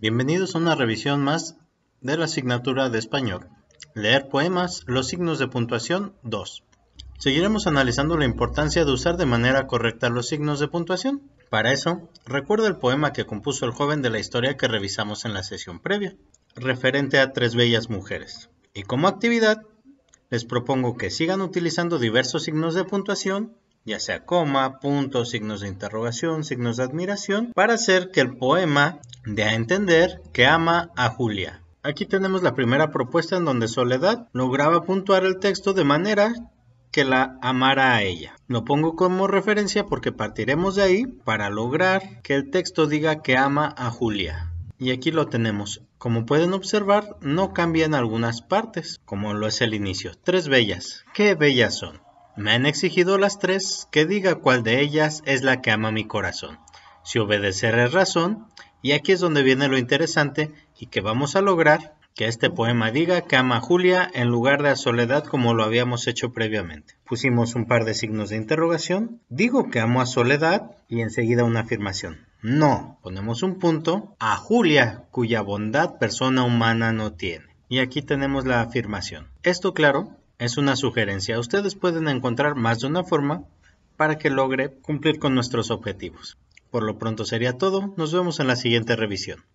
Bienvenidos a una revisión más de la asignatura de español. Leer poemas, los signos de puntuación 2. Seguiremos analizando la importancia de usar de manera correcta los signos de puntuación. Para eso, recuerda el poema que compuso el joven de la historia que revisamos en la sesión previa, referente a tres bellas mujeres. Y como actividad, les propongo que sigan utilizando diversos signos de puntuación ya sea coma, punto, signos de interrogación, signos de admiración, para hacer que el poema de a entender que ama a Julia. Aquí tenemos la primera propuesta en donde Soledad lograba puntuar el texto de manera que la amara a ella. Lo pongo como referencia porque partiremos de ahí para lograr que el texto diga que ama a Julia. Y aquí lo tenemos. Como pueden observar, no cambian algunas partes, como lo es el inicio. Tres bellas. ¿Qué bellas son? Me han exigido las tres que diga cuál de ellas es la que ama mi corazón. Si obedecer es razón, y aquí es donde viene lo interesante y que vamos a lograr que este poema diga que ama a Julia en lugar de a Soledad como lo habíamos hecho previamente. Pusimos un par de signos de interrogación, digo que amo a Soledad y enseguida una afirmación. No, ponemos un punto a Julia cuya bondad persona humana no tiene. Y aquí tenemos la afirmación. Esto claro, es una sugerencia. Ustedes pueden encontrar más de una forma para que logre cumplir con nuestros objetivos. Por lo pronto sería todo, nos vemos en la siguiente revisión.